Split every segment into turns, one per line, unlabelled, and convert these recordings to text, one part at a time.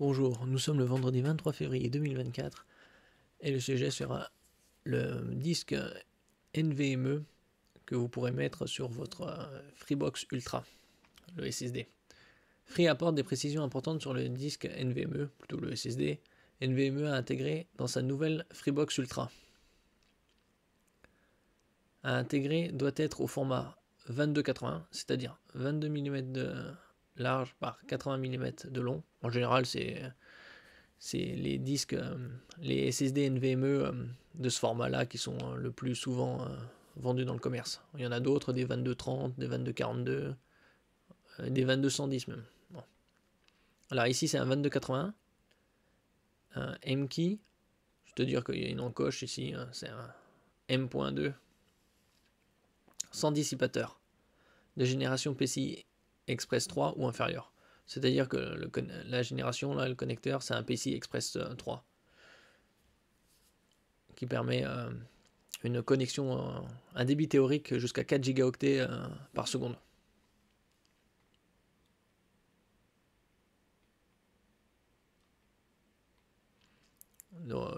Bonjour, nous sommes le vendredi 23 février 2024 et le sujet sera le disque NVMe que vous pourrez mettre sur votre euh, Freebox Ultra, le SSD. Free apporte des précisions importantes sur le disque NVMe, plutôt le SSD, NVMe a intégré dans sa nouvelle Freebox Ultra. À intégrer doit être au format 2280, c'est-à-dire 22 mm de large par 80 mm de long. En général, c'est les disques, euh, les SSD NVMe euh, de ce format-là qui sont euh, le plus souvent vendus dans le commerce. Il y en a d'autres, des 2230, des 2242, des 2210 même. Alors ici, c'est un 2281, un M-Key. Je te dire qu'il y a une encoche ici, hein, c'est un M.2 sans dissipateur de génération PCI Express 3 ou inférieur. C'est-à-dire que le, la génération, là, le connecteur, c'est un PCI Express 3 euh, qui permet euh, une connexion, euh, un débit théorique jusqu'à 4 gigaoctets par seconde.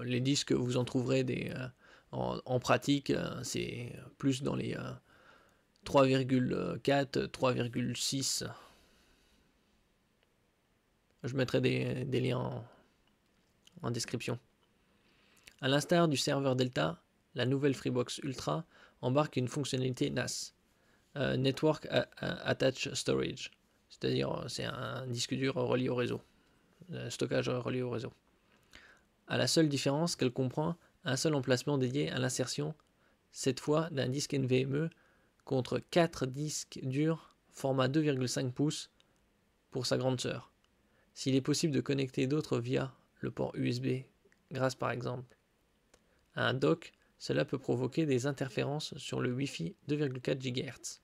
les disques, vous en trouverez des, en, pratique, c'est plus dans les 3,4, 3,6. Je mettrai des, liens en, description. À l'instar du serveur Delta, la nouvelle Freebox Ultra embarque une fonctionnalité NAS, euh, Network Attached Storage, c'est-à-dire euh, c'est un disque dur relié au réseau, euh, stockage relié au réseau. À la seule différence qu'elle comprend un seul emplacement dédié à l'insertion, cette fois d'un disque NVMe contre 4 disques durs format 2,5 pouces pour sa grande sœur. S'il est possible de connecter d'autres via le port USB, grâce par exemple à un dock, cela peut provoquer des interférences sur le Wi-Fi 2,4 GHz.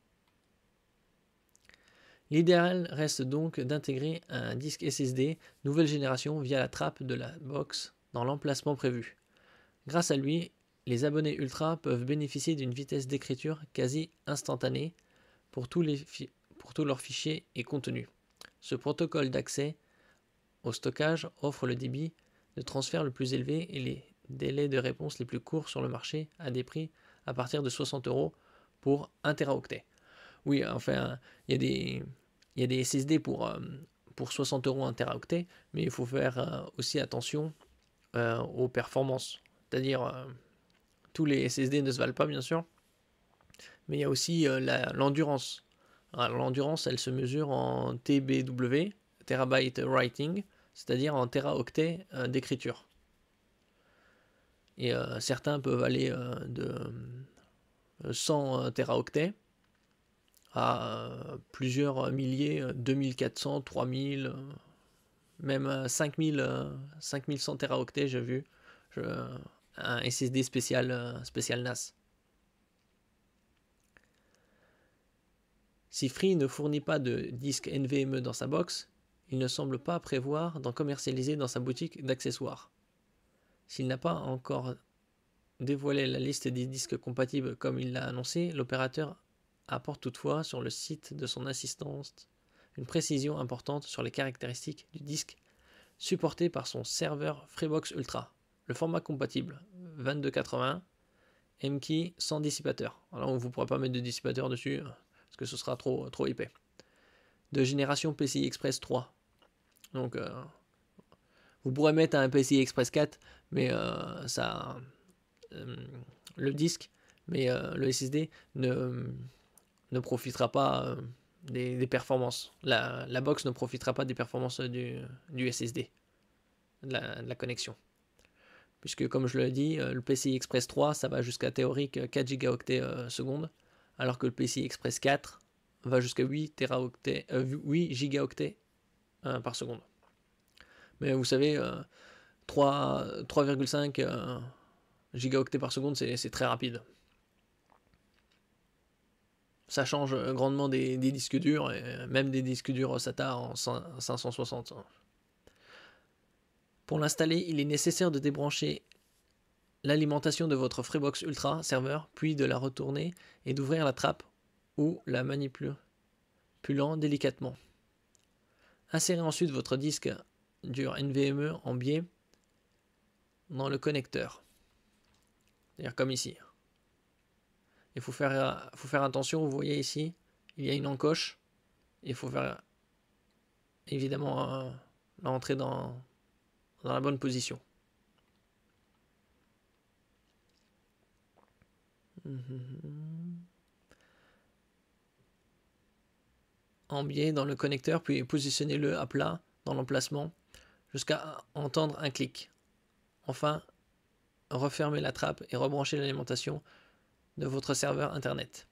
L'idéal reste donc d'intégrer un disque SSD nouvelle génération via la trappe de la box dans l'emplacement prévu. Grâce à lui, les abonnés Ultra peuvent bénéficier d'une vitesse d'écriture quasi instantanée pour tous, leurs fichiers et contenus. Ce protocole d'accès au stockage offre le débit de transfert le plus élevé et les délais de réponse les plus courts sur le marché à des prix à partir de 60 euros pour 1 teraoctet. Oui, enfin, il y, a des, SSD pour, 60 euh, euros 1 teraoctet, mais il faut faire euh, aussi attention euh, aux performances. C'est-à-dire, tous les SSD ne se valent pas, bien sûr. Mais il y a aussi euh, l'endurance. L'endurance, elle se mesure en TBW, terabyte writing, c'est-à-dire en teraoctets euh, d'écriture. Et euh, certains peuvent aller de 100 teraoctets à plusieurs milliers, 2400, 3000, même 5000, 5100 teraoctets, j'ai vu un SSD spécial, euh, NAS. Si Free ne fournit pas de disque NVMe dans sa box, il ne semble pas prévoir d'en commercialiser dans sa boutique d'accessoires. S'il n'a pas encore dévoilé la liste des disques compatibles comme il l'a annoncé, l'opérateur apporte toutefois sur le site de son assistance une précision importante sur les caractéristiques du disque supporté par son serveur Freebox Ultra, le format compatible, 22,80. MKI sans dissipateur. Alors on ne vous pourra pas mettre de dissipateur dessus hein, parce que ce sera trop, trop épais. De génération PCI Express 3. Donc euh, vous pourrez mettre un PCI Express 4, mais euh, ça. Euh, le disque, mais le SSD ne, ne profitera pas des, performances. La, la, box ne profitera pas des performances du, du SSD, de la connexion puisque comme je l'ai dit, le euh, PCI Express 3, ça va jusqu'à théorique 4 euh, gigaoctets euh, seconde, alors que le PCI Express 4 va jusqu'à 8, gigaoctets par seconde. Mais vous savez, 3,5 gigaoctets par seconde, c'est très rapide. Ça change grandement des, disques durs, et même des disques durs SATA en 560. Pour l'installer, il est nécessaire de débrancher l'alimentation de votre Freebox Ultra serveur, puis de la retourner et d'ouvrir la trappe ou la manipulant délicatement. Insérez ensuite votre disque dur NVMe en biais dans le connecteur. C'est-à-dire comme ici. Il faut faire, faire attention, vous voyez ici, il y a une encoche. Il faut faire évidemment l'entrée dans, dans la bonne position. Mhm. En biais dans le connecteur, puis positionnez-le à plat dans l'emplacement jusqu'à entendre un clic. Enfin, refermez la trappe et rebranchez l'alimentation de votre serveur Internet.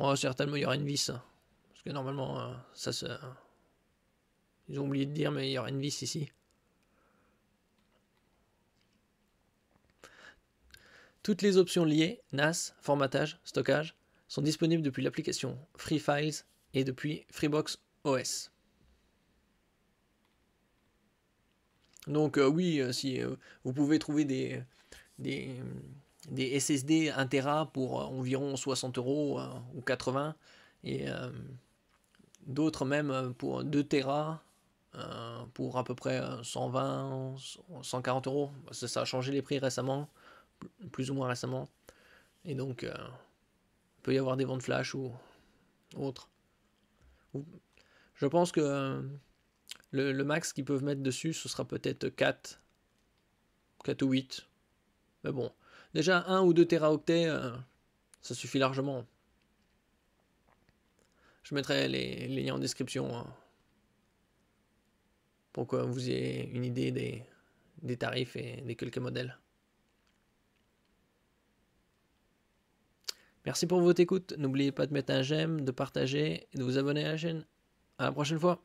Oh, certainement, il y aura une vis. Hein, parce que normalement, euh, ça se, ils ont oublié de dire, mais il y aura une vis ici. Toutes les options liées, NAS, formatage, stockage, sont disponibles depuis l'application Free Files et depuis Freebox OS. Donc euh, oui, euh, si euh, vous pouvez trouver des, des, SSD 1 Tera pour environ 60 euros ou 80 et d'autres même pour 2 Tera euh, pour à peu près 120, euh, 140 euros. Ça, a changé les prix récemment, plus ou moins récemment. Et donc, euh, il peut y avoir des ventes flash ou autre. Je pense que le, max qu'ils peuvent mettre dessus, ce sera peut-être 4, 4 ou 8. Mais bon, déjà 1 ou 2 teraoctets, ça suffit largement. Je mettrai les, liens en description. Hein pour que vous ayez une idée des, des tarifs et des quelques modèles. Merci pour votre écoute. N'oubliez pas de mettre un j'aime, de partager et de vous abonner à la chaîne. À la prochaine fois.